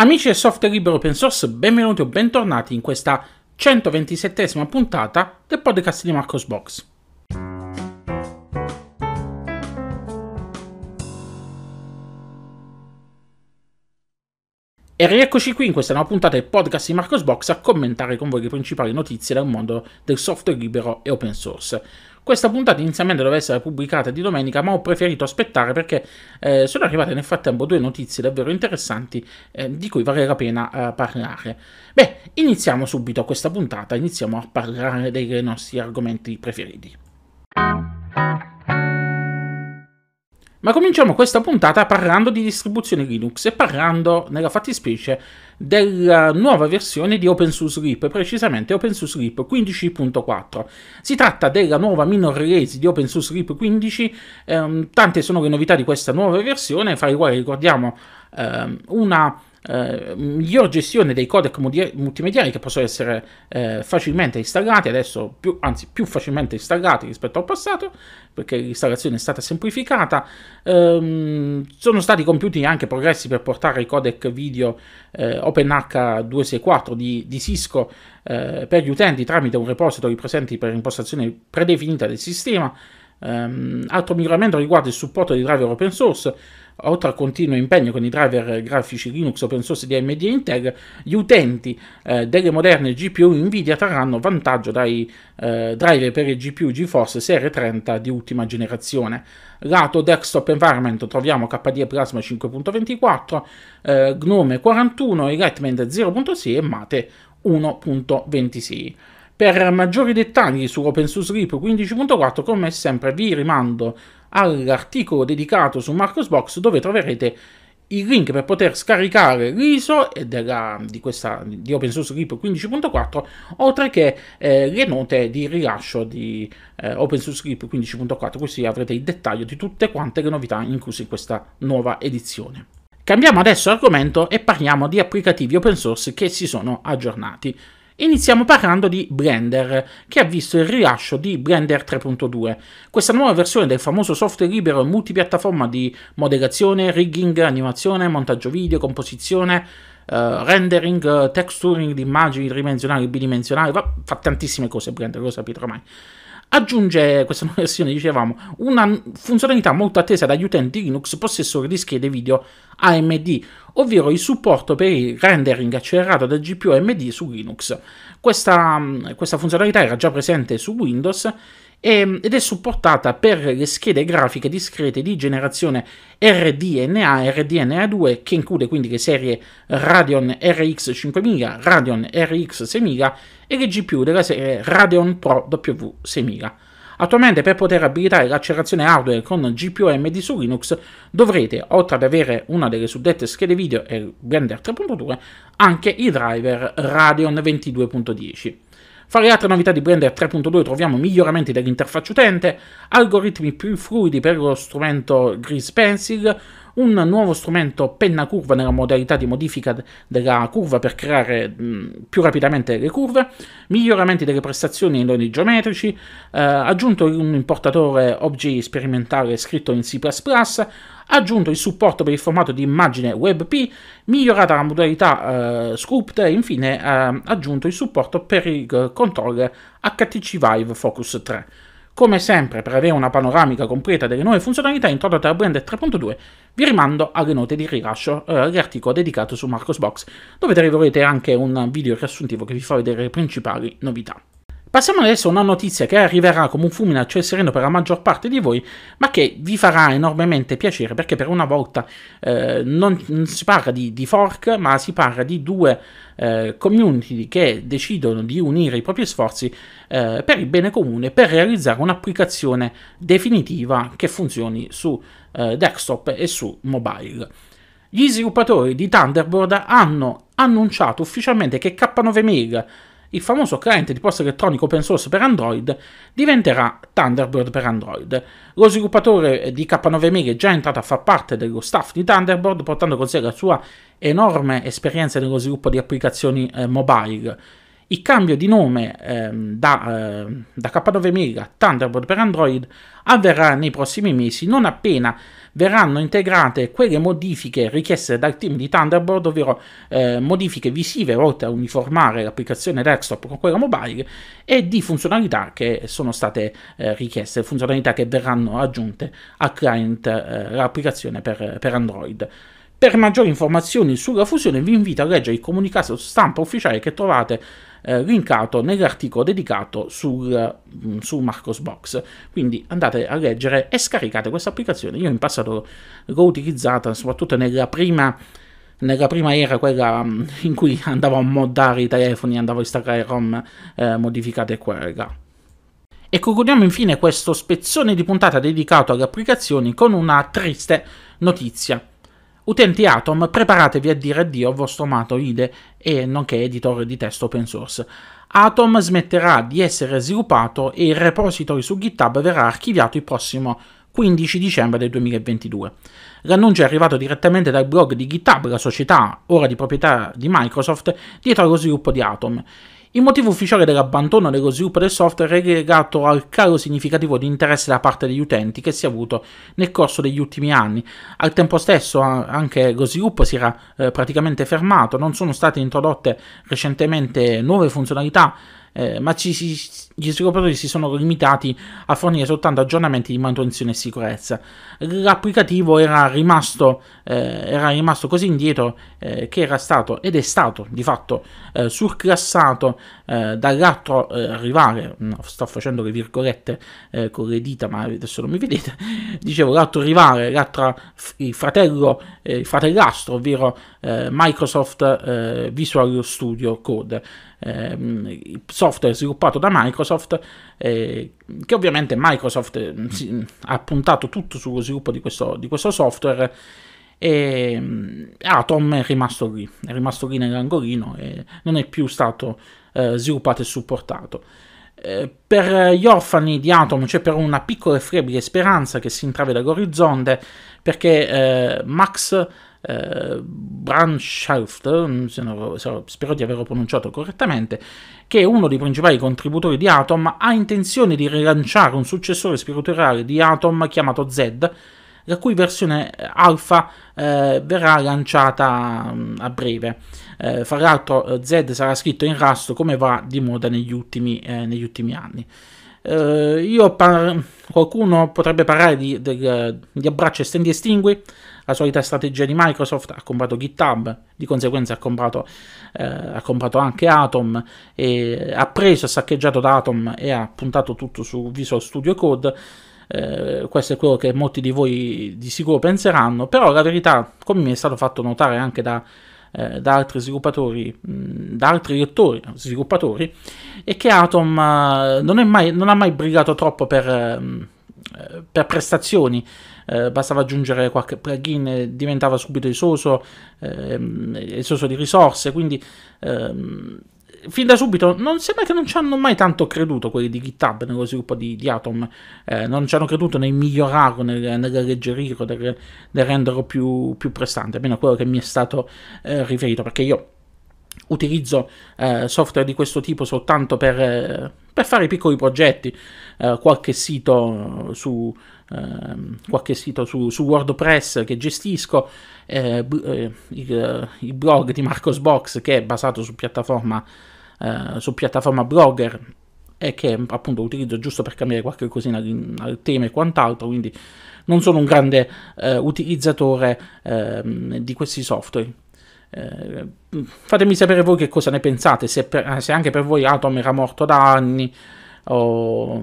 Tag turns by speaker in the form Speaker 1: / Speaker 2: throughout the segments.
Speaker 1: Amici del software libero open source, benvenuti o bentornati in questa 127esima puntata del podcast di Marcos Box. E rieccoci qui in questa nuova puntata del podcast di Marcos Box a commentare con voi le principali notizie dal mondo del software libero e open source. Questa puntata inizialmente doveva essere pubblicata di domenica, ma ho preferito aspettare perché eh, sono arrivate nel frattempo due notizie davvero interessanti eh, di cui vale la pena eh, parlare. Beh, iniziamo subito questa puntata, iniziamo a parlare dei nostri argomenti preferiti. Ma cominciamo questa puntata parlando di distribuzione Linux e parlando, nella fattispecie, della nuova versione di OpenSUSE OpenSUSLIP, precisamente OpenSUSE OpenSUSLIP 15.4. Si tratta della nuova minor release di OpenSUSE OpenSUSLIP 15, ehm, tante sono le novità di questa nuova versione, fra le quali ricordiamo ehm, una eh, miglior gestione dei codec multimediali che possono essere eh, facilmente installati adesso, più, anzi più facilmente installati rispetto al passato, perché l'installazione è stata semplificata. Ehm, sono stati compiuti anche progressi per portare i codec video eh, OpenH264 di, di Cisco eh, per gli utenti tramite un repository presente per impostazione predefinita del sistema. Um, altro miglioramento riguarda il supporto di driver open source oltre al continuo impegno con i driver grafici Linux open source di AMD e Intel, gli utenti eh, delle moderne GPU Nvidia trarranno vantaggio dai eh, driver per il GPU GeForce Serie 30 di ultima generazione. Lato desktop environment troviamo KDE Plasma 5.24, eh, Gnome 41, Lightman 0.6 e Mate 1.26. Per maggiori dettagli sull'Open Source Repo 15.4, come sempre, vi rimando all'articolo dedicato su Marcosbox dove troverete il link per poter scaricare l'ISO della, di, questa, di Open Source Grip 15.4, oltre che eh, le note di rilascio di eh, Open Source Grip 15.4, così avrete il dettaglio di tutte quante le novità incluse in questa nuova edizione. Cambiamo adesso argomento e parliamo di applicativi open source che si sono aggiornati. Iniziamo parlando di Blender, che ha visto il rilascio di Blender 3.2, questa nuova versione del famoso software libero e multipiattaforma di modellazione, rigging, animazione, montaggio video, composizione, Uh, rendering, eh, texturing di immagini tridimensionali, bidimensionali, fa, tantissime cose Blender, lo sapete ormai. Aggiunge questa nuova versione, dicevamo, una funzionalità molto attesa dagli utenti Linux possessori di schede video AMD, ovvero il supporto per il rendering accelerato del GPU AMD su Linux. Questa, mm, questa funzionalità era già presente su Windows Ehm, ed è supportata per le schede grafiche discrete di generazione RDNA e RDNA2 che include quindi le serie Radeon RX 5000, Radeon RX 6000 e le GPU della serie Radeon Pro W6000. Attualmente per poter abilitare l'accelerazione hardware con GPU AMD su Linux dovrete, oltre ad avere una delle suddette schede video e Blender 3.2, anche i driver Radeon 22.10. Fra le altre novità di Blender 3.2 troviamo miglioramenti dell'interfaccia utente, algoritmi più fluidi per lo strumento Grease Pencil, un nuovo strumento penna curva nella modalità di modifica della curva per creare mm, più rapidamente le curve, miglioramenti delle prestazioni in loni geometrici, eh, aggiunto un importatore OBG sperimentale scritto in C++, aggiunto il supporto per il formato di immagine WebP, migliorata la modalità eh, sculpt e infine eh, aggiunto il supporto per il controller HTC Vive Focus 3. Come sempre, per avere una panoramica completa delle nuove funzionalità introdotte da Blender 3.2, vi rimando alle note di rilascio eh, dedicato su Marcosbox, dove troverete anche un video riassuntivo che vi fa vedere le principali novità. Passiamo adesso a una notizia che arriverà come un fulmine a ciel sereno per la maggior parte di voi, ma che vi farà enormemente piacere perché per una volta eh, non, non, si parla di, di, fork, ma si parla di due eh, community che decidono di unire i propri sforzi eh, per il bene comune per realizzare un'applicazione definitiva che funzioni su eh, desktop e su mobile. Gli sviluppatori di Thunderbird hanno annunciato ufficialmente che K9 Mail il famoso cliente di posta elettronica open source per Android diventerà Thunderbird per Android. Lo sviluppatore di K9000 è già entrato a far parte dello staff di Thunderbird, portando con sé la sua enorme esperienza nello sviluppo di applicazioni eh, mobile il cambio di nome ehm, da, eh, da K9000 a Thunderbird per Android avverrà nei prossimi mesi, non appena verranno integrate quelle modifiche richieste dal team di Thunderbird, ovvero eh, modifiche visive volte a uniformare l'applicazione desktop con quella mobile e di funzionalità che sono state eh, richieste, funzionalità che verranno aggiunte al client, eh, l'applicazione per, per Android. Per maggiori informazioni sulla fusione vi invito a leggere il comunicato stampa ufficiale che trovate eh, linkato nell'articolo dedicato sul, mh, mm, su Marcosbox. Quindi andate a leggere e scaricate questa applicazione. Io in passato l'ho utilizzata soprattutto nella prima nella prima era, quella mm, in cui andavo a moddare i telefoni, andavo a installare ROM eh, modificate qua e là. E concludiamo infine questo spezzone di puntata dedicato alle applicazioni con una triste notizia. Utenti Atom, preparatevi a dire addio al vostro amato IDE e nonché editor di testo open source. Atom smetterà di essere sviluppato e il repository su GitHub verrà archiviato il prossimo 15 dicembre del 2022. L'annuncio è arrivato direttamente dal blog di GitHub, la società ora di proprietà di Microsoft, dietro allo sviluppo di Atom. Il motivo ufficiale dell'abbandono dello sviluppo del software è legato al calo significativo di interesse da parte degli utenti che si è avuto nel corso degli ultimi anni. Al tempo stesso anche lo sviluppo si era eh, praticamente fermato, non sono state introdotte recentemente nuove funzionalità eh, ma ci, gli sviluppatori si sono limitati a fornire soltanto aggiornamenti di manutenzione e sicurezza. L'applicativo era rimasto, eh, era rimasto così indietro eh, che era stato ed è stato di fatto eh, surclassato eh, dall'altro eh, rivale, sto facendo le virgolette con le dita ma adesso non mi vedete, dicevo l'altro rivale, il fratello, il fratellastro, ovvero Microsoft Visual Studio Code eh, software sviluppato da Microsoft, eh, che ovviamente Microsoft eh, mm. si, ha puntato tutto sullo sviluppo di questo, di questo software e mm, Atom è rimasto lì, è rimasto lì nell'angolino e non è più stato eh, sviluppato e supportato. Eh, per gli orfani di Atom c'è cioè però una piccola e flebile speranza che si intravede all'orizzonte perché eh, Max eh, Brandschaft, se, non, se, spero di averlo pronunciato correttamente, che è uno dei principali contributori di Atom, ha intenzione di rilanciare un successore spirituale di Atom chiamato Zed, la cui versione alfa eh, verrà lanciata mh, mm, a breve. Eh, fra l'altro eh, Z sarà scritto in rasto come va di moda negli ultimi, eh, negli ultimi anni. Eh, par- qualcuno potrebbe parlare di, del, di abbraccio estendi e stingui, la solita strategia di Microsoft, ha comprato GitHub, di conseguenza ha comprato, eh, ha comprato anche Atom, ha preso, ha saccheggiato da Atom e ha puntato tutto su Visual Studio Code. Eh, questo è quello che molti di voi di sicuro penseranno, però la verità, come mi è stato fatto notare anche da eh, da altri sviluppatori, mh, da altri lettori sviluppatori, e che Atom uh, non, mai, non, ha mai brigato troppo per, uh, per prestazioni. Uh, bastava aggiungere qualche plugin e diventava subito esoso, ehm, esoso di risorse, quindi ehm, fin da subito non sembra che non ci hanno mai tanto creduto quelli di GitHub nello sviluppo di, di Atom, eh, non ci hanno creduto nel migliorarlo, nel, alleggerirlo, nel, nel, renderlo più, più, prestante, almeno quello che mi è stato eh, riferito, perché io utilizzo eh, software di questo tipo soltanto per, eh, per fare piccoli progetti, eh, qualche sito eh, su ehm, qualche sito su, su, WordPress che gestisco, eh, il, il, blog di Marcosbox che è basato su piattaforma eh, su piattaforma Blogger e che appunto utilizzo giusto per cambiare qualche cosina di, al tema e quant'altro, quindi non sono un grande eh, utilizzatore eh, di questi software. Eh, fatemi sapere voi che cosa ne pensate, se, per, eh, se, anche per voi Atom era morto da anni o,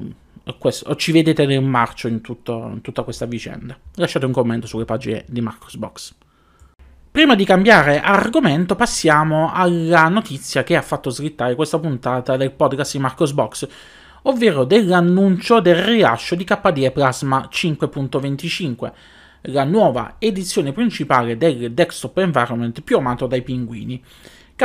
Speaker 1: questo, o ci vedete nel marcio in, tutto, in tutta questa vicenda. Lasciate un commento sulle pagine di Marcosbox. Prima di cambiare argomento passiamo alla notizia che ha fatto slittare questa puntata del podcast di Marcos Box, ovvero dell'annuncio del rilascio di KDE Plasma 5.25, la nuova edizione principale del desktop environment più amato dai pinguini.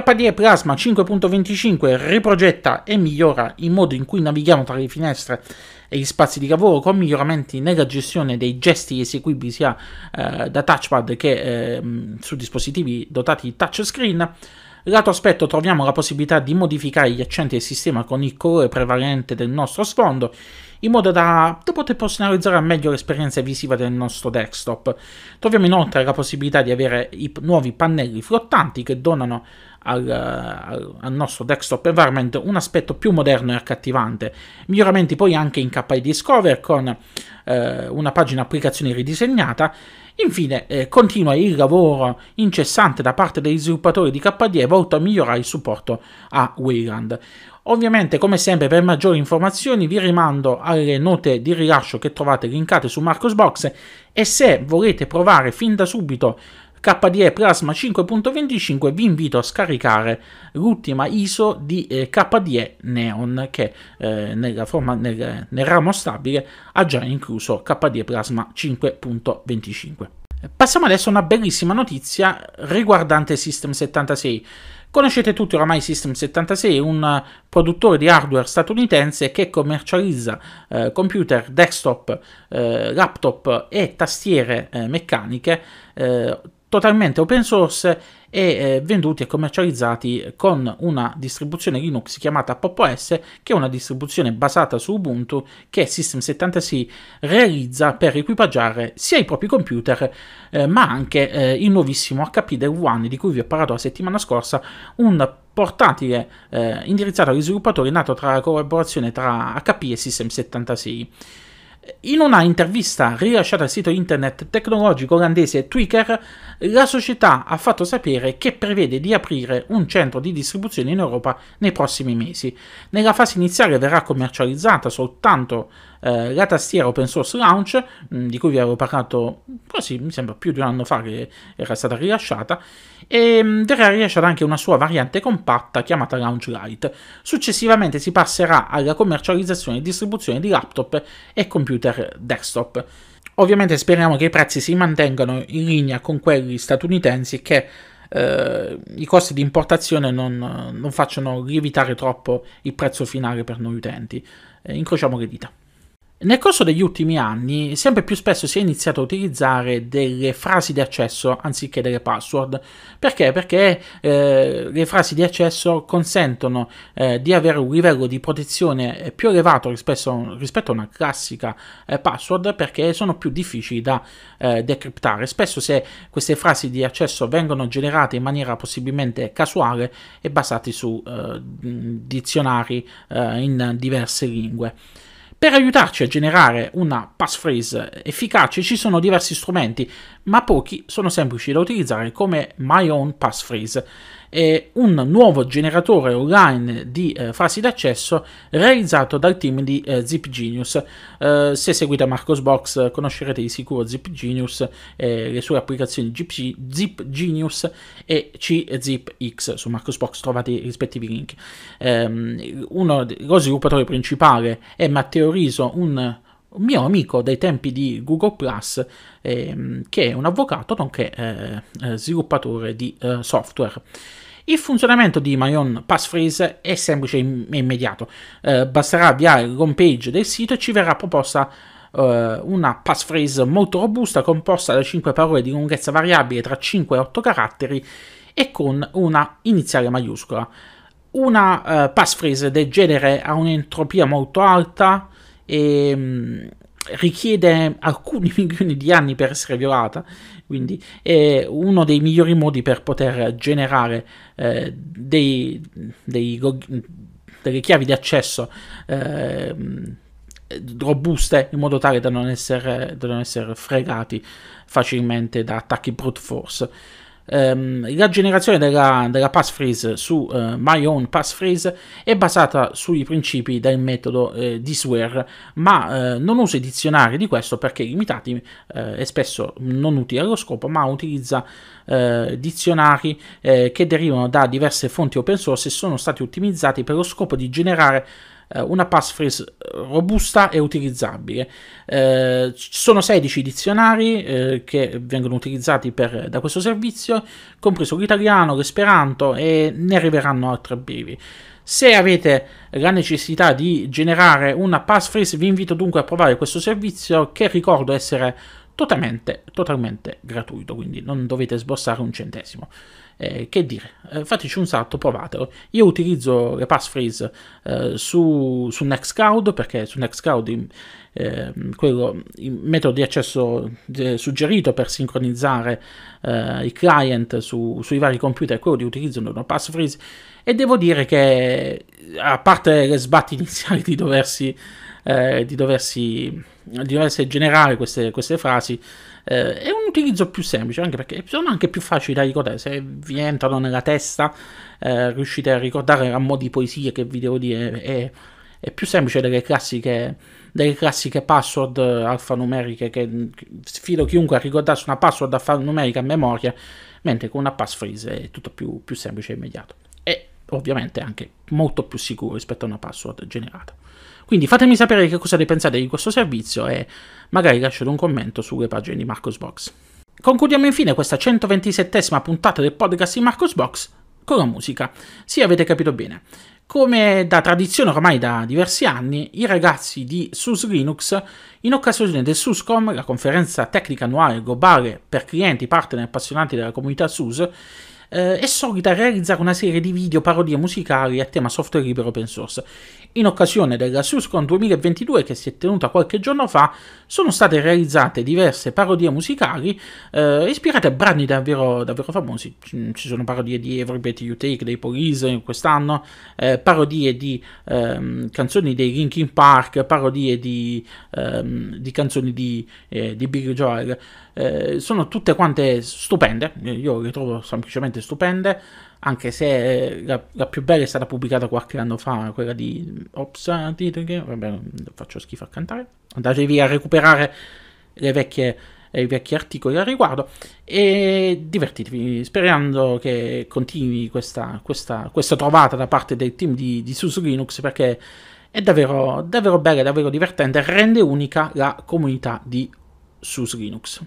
Speaker 1: KDE Plasma 5.25 riprogetta e migliora il modo in cui navighiamo tra le finestre e gli spazi di lavoro con miglioramenti nella gestione dei gesti eseguibili sia eh, da touchpad che eh, su dispositivi dotati di touchscreen. Lato aspetto troviamo la possibilità di modificare gli accenti del sistema con il colore prevalente del nostro sfondo, in modo da, da poter personalizzare al meglio l'esperienza visiva del nostro desktop. Troviamo inoltre la possibilità di avere i nuovi pannelli flottanti che donano al, al, nostro desktop environment un aspetto più moderno e accattivante. Miglioramenti poi anche in KI Discover con eh, una pagina applicazioni ridisegnata. Infine, eh, continua il lavoro incessante da parte degli sviluppatori di KDE volto a migliorare il supporto a Wayland. Ovviamente, come sempre, per maggiori informazioni vi rimando alle note di rilascio che trovate linkate su Marcosbox e se volete provare fin da subito KDE Plasma 5.25 vi invito a scaricare l'ultima ISO di eh, KDE Neon che eh, forma, nel, nel ramo stabile ha già incluso KDE Plasma 5.25. Passiamo adesso a una bellissima notizia riguardante System 76. Conoscete tutti oramai System76, un produttore di hardware statunitense che commercializza eh, computer, desktop, eh, laptop e tastiere eh, meccaniche eh, totalmente open source e eh, venduti e commercializzati con una distribuzione Linux chiamata PopOS, che è una distribuzione basata su Ubuntu che System76 realizza per equipaggiare sia i propri computer eh, ma anche eh, il nuovissimo HP Day One di cui vi ho parlato la settimana scorsa, un portatile eh, indirizzato agli sviluppatori nato tra la collaborazione tra HP e System76. In una intervista rilasciata al sito internet tecnologico olandese Twitter, la società ha fatto sapere che prevede di aprire un centro di distribuzione in Europa nei prossimi mesi. Nella fase iniziale verrà commercializzata soltanto eh, la tastiera open source launch, mm, di cui vi avevo parlato quasi, mi sembra, più di un anno fa che era stata rilasciata, e Del mm, Rare rilascerà anche una sua variante compatta chiamata Lounge Lite. Successivamente si passerà alla commercializzazione e distribuzione di laptop e computer desktop. Ovviamente speriamo che i prezzi si mantengano in linea con quelli statunitensi e che eh, i costi di importazione non, non facciano lievitare troppo il prezzo finale per noi utenti. Eh, incrociamo le dita. Nel corso degli ultimi anni, sempre più spesso si è iniziato a utilizzare delle frasi di accesso anziché delle password. Perché? Perché eh, le frasi di accesso consentono eh, di avere un livello di protezione eh, più elevato rispetto, rispetto a una classica eh, password perché sono più difficili da eh, decryptare. Spesso se queste frasi di accesso vengono generate in maniera possibilmente casuale e basate su eh, dizionari in diverse lingue. Per aiutarci a generare una passphrase efficace ci sono diversi strumenti, ma pochi sono semplici da utilizzare come My Own Passphrase eh, un nuovo generatore online di eh, fasi d'accesso realizzato dal team di eh, Zip Genius. Eh, se seguite Marcos Box conoscerete di sicuro Zip Genius, le sue applicazioni Gip, Zip Genius e CZipX. Su Marcos Box trovate i rispettivi link. Ehm, uno dello sviluppatore principale è Matteo Riso, un un mio amico dai tempi di Google Plus, ehm, che è un avvocato nonché eh, eh sviluppatore di eh, software. Il funzionamento di MyOn Passphrase è semplice e immediato. Eh, basterà avviare l'homepage del sito e ci verrà proposta eh, una passphrase molto robusta composta da 5 parole di lunghezza variabile tra 5 e 8 caratteri e con una iniziale maiuscola. Una eh, passphrase del genere ha un'entropia molto alta e mm, richiede alcuni milioni di anni per essere violata, quindi è uno dei migliori modi per poter generare eh, dei, dei, delle chiavi di accesso eh, robuste in modo tale da non essere, da non essere fregati facilmente da attacchi brute force ehm, la generazione della, della passphrase su eh, My Own Passphrase è basata sui principi del metodo eh, di Swear, ma eh, non uso i dizionari di questo perché limitati eh, e spesso non utili allo scopo, ma utilizza eh, dizionari eh, che derivano da diverse fonti open source e sono stati ottimizzati per lo scopo di generare eh, una passphrase eh, robusta e utilizzabile. Eh, sono 16 dizionari eh, che vengono utilizzati per, da questo servizio, compreso l'italiano, l'esperanto e ne arriveranno altri brevi. Se avete la necessità di generare una passphrase, vi invito dunque a provare questo servizio che ricordo essere totalmente, totalmente gratuito, quindi non dovete sborsare un centesimo. Eh, che dire, eh, fateci un salto, provatelo. Io utilizzo le passphrase eh, su, su Nextcloud perché su Nextcloud eh, quello, il metodo di accesso eh, suggerito per sincronizzare eh, i client su, sui vari computer è quello di utilizzare una passphrase e devo dire che a parte le sbatti iniziali di doversi eh, di, doversi, di, doversi, generare queste, queste frasi eh, è un utilizzo più semplice, anche perché sono anche più facili da ricordare, se vi entrano nella testa eh, riuscite a ricordare a mo' di poesie che vi devo dire, è, è più semplice delle classiche, delle classiche password eh, alfanumeriche che, sfido chiunque a ricordarsi una password alfanumerica a memoria, mentre con una passphrase è tutto più, più semplice e immediato. E ovviamente anche molto più sicuro rispetto a una password generata. Quindi fatemi sapere che cosa ne pensate di questo servizio e magari lasciate un commento sulle pagine di Marcosbox. Concludiamo infine questa 127esima puntata del podcast di Marcosbox con la musica. Sì, avete capito bene. Come da tradizione ormai da diversi anni, i ragazzi di SUS Linux, in occasione del SUSCOM, la conferenza tecnica annuale globale per clienti, partner e appassionati della comunità SUS, eh, è solita realizzare una serie di video parodie musicali a tema software libero open source in occasione della SUSCON 2022 che si è tenuta qualche giorno fa, sono state realizzate diverse parodie musicali eh, ispirate a brani davvero, davvero famosi. Mm, ci sono parodie di Everybody You Take dei Police quest'anno, eh, parodie di ehm, canzoni dei Linkin Park, parodie di, ehm, di canzoni di, eh, di Billy Joel. Eh, sono tutte quante stupende, io le trovo semplicemente stupende anche se eh, la, la, più bella è stata pubblicata qualche anno fa, quella di Ops, eh, vabbè, faccio schifo a cantare, andatevi a recuperare le vecchie i vecchi articoli al riguardo e divertitevi sperando che continui questa, questa, questa trovata da parte del team di, di SUSE Linux perché è davvero, davvero bella, davvero divertente rende unica la comunità di SUSE Linux.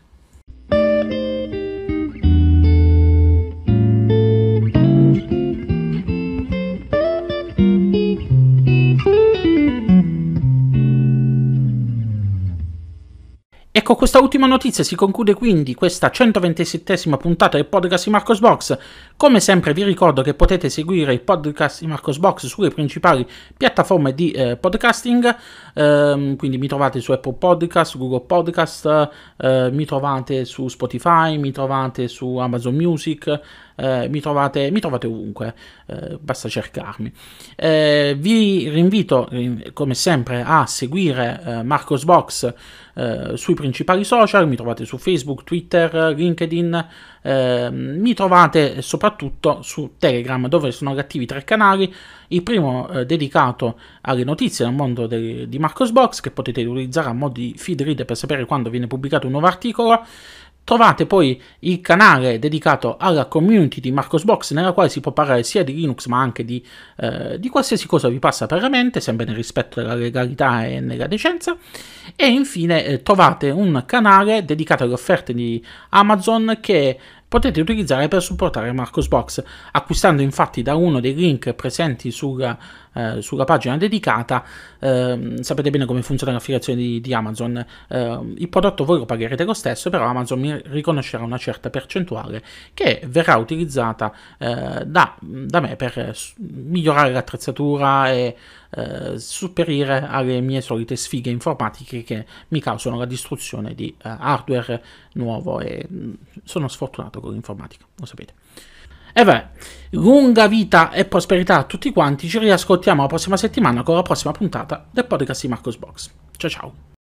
Speaker 1: E con questa ultima notizia si conclude quindi questa 127esima puntata del podcast di Marcos Box. Come sempre vi ricordo che potete seguire il podcast di Marcos Box sulle principali piattaforme di eh, podcasting, ehm, quindi mi trovate su Apple Podcast, Google Podcast, eh, mi trovate su Spotify, mi trovate su Amazon Music, eh, mi, trovate, mi, trovate, ovunque, eh, basta cercarmi. Eh, vi rinvito come sempre a seguire eh, Marcos Box eh, sui principali social, mi trovate su Facebook, Twitter, LinkedIn, ehm, mi trovate soprattutto su Telegram dove sono attivi tre canali, il primo eh, dedicato alle notizie del mondo de- di Marcos Box che potete utilizzare a modo di feed read per sapere quando viene pubblicato un nuovo articolo, Trovate poi il canale dedicato alla community di Marcosbox, nella quale si può parlare sia di Linux ma anche di, eh, di qualsiasi cosa vi passa per la mente, sempre nel rispetto della legalità e nella decenza. E infine eh, trovate un canale dedicato alle offerte di Amazon che potete utilizzare per supportare Marcosbox, acquistando infatti da uno dei link presenti sulla eh, sulla pagina dedicata, eh, sapete bene come funziona l'affiliazione di, di Amazon. Eh, il prodotto voi lo pagherete lo stesso, però Amazon mi riconoscerà una certa percentuale che verrà utilizzata eh, da, da, me per migliorare l'attrezzatura e eh, superire alle mie solite sfighe informatiche che mi causano la distruzione di eh, hardware nuovo e mm, sono sfortunato con l'informatica, lo sapete. E eh beh, lunga vita e prosperità a tutti quanti. Ci riascoltiamo la prossima settimana con la prossima puntata del podcast di Marcos Box. Ciao ciao.